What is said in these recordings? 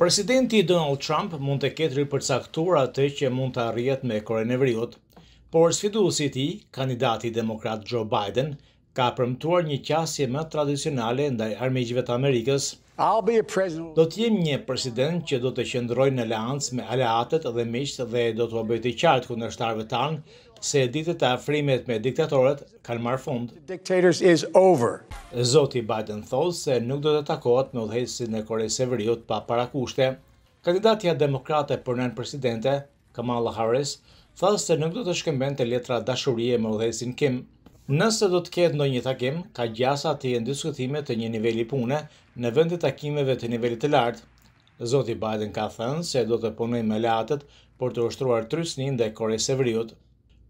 Presidenti Donald Trump mund të ketë ripërcaktuar atë që mund të arrihet me Koronavirusin, por sfiduesi i tij, kandidati demokrat Joe Biden, ka përmtuar një qasje më tradicionale ndaj armiqve të Amerikës be a president. Do të jem një president që do të qëndroj në aleancë me aleatët dhe miqtë dhe do të bëj të qartë shtarëve tan se ditët e afrimit me diktatorët kanë marë fund. is over. Zoti Biden thosë se nuk do të takohet me udhëhesin në Korenë Severiut Veriut pa para kushte. Kandidatja demokrate për nën presidente Kamala Harris thosë se nuk do të shkëmbejnë letra dashurie me udhëheqësin Kim. Nëse do të ketë ndonjë takim, ka gjasa të jenë diskutime të një nivelli pune në të takimeve të nivelli të lartë. Zoti Biden ka thënë se do të punoj me latët për të ushtruar trysnin dhe kore se vriut.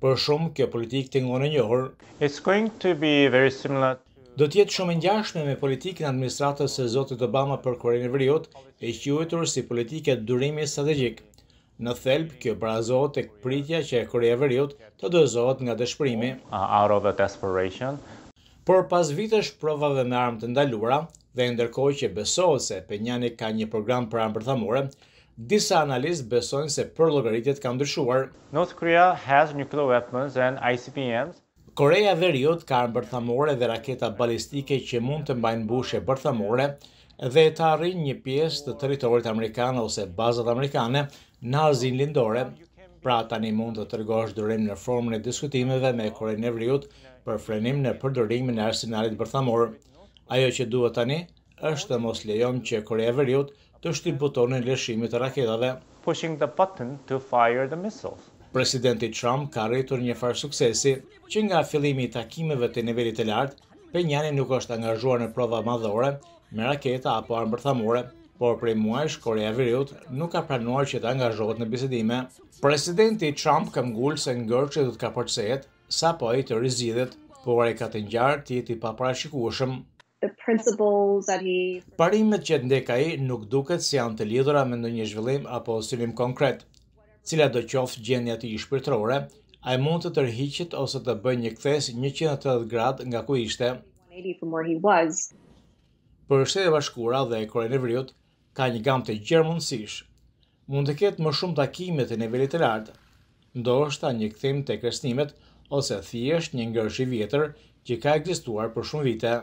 Për shumë, kjo politikë të ngonë njohër. It's going to be very similar to... Do tjetë shumë njashme me politikën administratës e Zotit Obama për Korejnë Vriot e qyëtur si politike durimi strategik. Në thelb, kjo brazohet e këpritja që e Korea Veriut të dëzohet nga dëshprimi. Out of Por pas vitesh provave me armë të ndalura, dhe ndërkohë që besohet se Penjani ka një program për armë përthamore, disa analistë besojnë se për logaritjet ka ndryshuar. North Korea has nuclear weapons and ICBMs. Korea Veriut ka armë përthamore dhe raketa balistike që mund të mbajnë bushe përthamore, dhe të arrin një pjesë të territorit amerikan ose bazat amerikane Nazin Lindore, pra tani mund të tërgosh dërim në formën e diskutimeve me korejnë e vriut për frenim në përdërim në arsenalit bërthamor. Ajo që duhet tani, është të mos lejon që korejnë e vriut të është të butonin lëshimit të raketave. Presidenti Trump ka rritur një farë suksesi që nga fillimi i takimeve të nivellit të lartë, penjani nuk është angazhuar në prova madhore me raketa apo armë bërthamore, por prej muajsh Korea e Veriut nuk ka pranuar që të angazhohet në bisedime. Presidenti Trump ka ngullë se ngërë që du të ka përcet, sa po e të rizidit, por e ka të njarë të jeti pa parashikushëm. Parimet që të ndeka i nuk duket si janë të lidhura me në një zhvillim apo sëllim konkret, cila do qofë gjenja të i shpirtrore, a e mund të rhiqit ose të bëj një këthes 180 grad nga ku ishte. Për shtetë bashkura dhe e kore në vriut, ka një gam të gjermonësish, mund të ketë më shumë takime të nivellit të lartë, ndoshta një këthim të kresnimet ose thjesht një ngërsh i vjetër që ka ekzistuar për shumë vite.